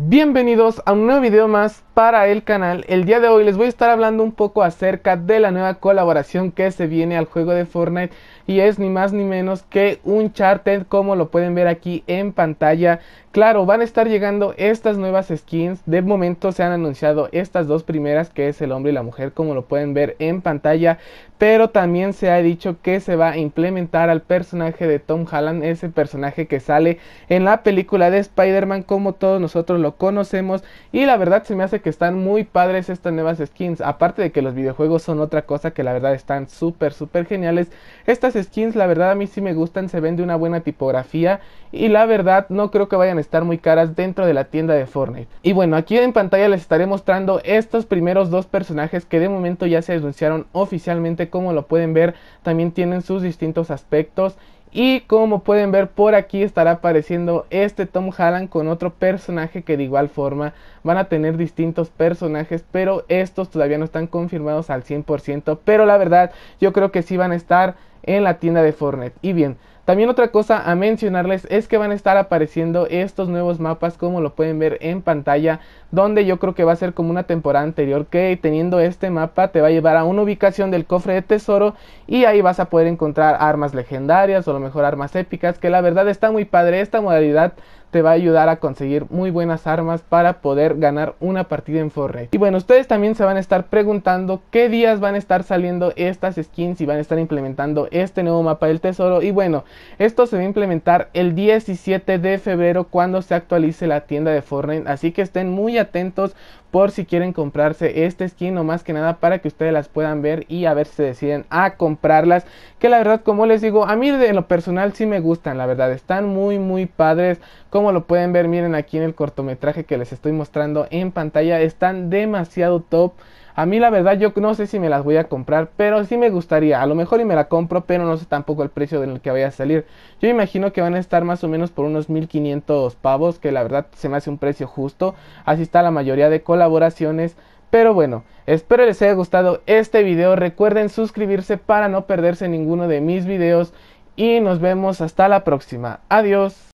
Bienvenidos a un nuevo video más para el canal. El día de hoy les voy a estar hablando un poco acerca de la nueva colaboración que se viene al juego de Fortnite y es ni más ni menos que un como lo pueden ver aquí en pantalla. Claro, van a estar llegando estas nuevas skins. De momento se han anunciado estas dos primeras, que es el hombre y la mujer, como lo pueden ver en pantalla. Pero también se ha dicho que se va a implementar al personaje de Tom Holland, ese personaje que sale en la película de Spider-Man, como todos nosotros lo conocemos. Y la verdad se me hace que están muy padres estas nuevas skins. Aparte de que los videojuegos son otra cosa que la verdad están súper, súper geniales. Estas skins, la verdad, a mí sí me gustan, se ven de una buena tipografía. Y la verdad, no creo que vayan a estar muy caras dentro de la tienda de Fortnite. Y bueno, aquí en pantalla les estaré mostrando estos primeros dos personajes que de momento ya se anunciaron oficialmente, como lo pueden ver, también tienen sus distintos aspectos. Y como pueden ver por aquí estará apareciendo este Tom Holland con otro personaje que de igual forma van a tener distintos personajes, pero estos todavía no están confirmados al 100%, pero la verdad yo creo que sí van a estar en la tienda de Fortnite. Y bien, también otra cosa a mencionarles es que van a estar apareciendo estos nuevos mapas como lo pueden ver en pantalla donde yo creo que va a ser como una temporada anterior que teniendo este mapa te va a llevar a una ubicación del cofre de tesoro y ahí vas a poder encontrar armas legendarias o a lo mejor armas épicas que la verdad está muy padre esta modalidad te va a ayudar a conseguir muy buenas armas para poder ganar una partida en Fortnite. Y bueno, ustedes también se van a estar preguntando qué días van a estar saliendo estas skins y van a estar implementando este nuevo mapa del tesoro. Y bueno, esto se va a implementar el 17 de febrero cuando se actualice la tienda de Fortnite. Así que estén muy atentos por si quieren comprarse este skin o más que nada para que ustedes las puedan ver y a ver si deciden a comprarlas. Que la verdad, como les digo, a mí de lo personal sí me gustan, la verdad, están muy muy padres como lo pueden ver, miren aquí en el cortometraje que les estoy mostrando en pantalla, están demasiado top. A mí la verdad yo no sé si me las voy a comprar, pero sí me gustaría. A lo mejor y me la compro, pero no sé tampoco el precio en el que vaya a salir. Yo imagino que van a estar más o menos por unos 1500 pavos, que la verdad se me hace un precio justo. Así está la mayoría de colaboraciones. Pero bueno, espero les haya gustado este video. Recuerden suscribirse para no perderse ninguno de mis videos. Y nos vemos hasta la próxima. Adiós.